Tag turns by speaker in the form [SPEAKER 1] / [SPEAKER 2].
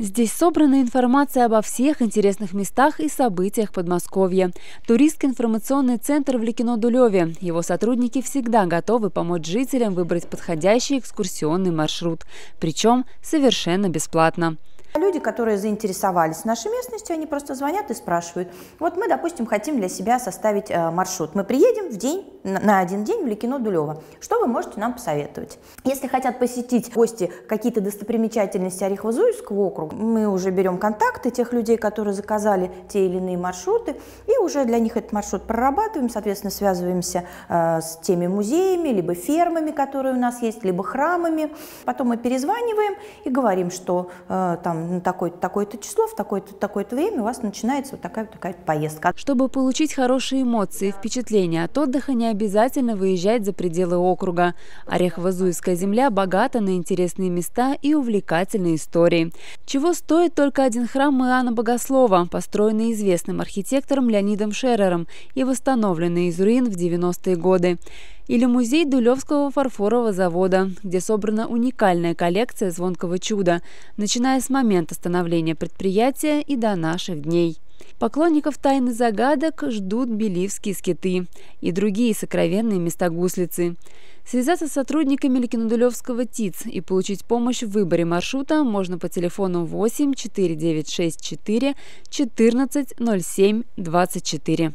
[SPEAKER 1] Здесь собрана информация обо всех интересных местах и событиях Подмосковья. Туристский информационный центр в Ликино-Дулеве. Его сотрудники всегда готовы помочь жителям выбрать подходящий экскурсионный
[SPEAKER 2] маршрут. Причем совершенно бесплатно люди, которые заинтересовались нашей местностью, они просто звонят и спрашивают. Вот мы, допустим, хотим для себя составить э, маршрут. Мы приедем в день, на один день в Ликино Дулево. Что вы можете нам посоветовать? Если хотят посетить гости какие-то достопримечательности Орехово-Зуевского округа, мы уже берем контакты тех людей, которые заказали те или иные маршруты, и уже для них этот маршрут прорабатываем, соответственно, связываемся э, с теми музеями, либо фермами, которые у нас есть, либо храмами. Потом мы перезваниваем и говорим, что э, там такое-то, такое число, в такое-то, такое-то время у вас начинается вот такая-то такая поездка. Чтобы получить хорошие эмоции и впечатления
[SPEAKER 1] от отдыха, не обязательно выезжать за пределы округа. орехово земля богата на интересные места и увлекательные истории. Чего стоит только один храм Иоанна Богослова, построенный известным архитектором Леонидом Шерером и восстановленный из руин в 90-е годы или музей Дулевского фарфорового завода, где собрана уникальная коллекция звонкого чуда, начиная с момента становления предприятия и до наших дней. Поклонников тайны загадок ждут беливские скиты и другие сокровенные места гуслицы. Связаться с сотрудниками Ликинодулевского ТИЦ и получить помощь в выборе маршрута можно по телефону 8 4964 14 07 24.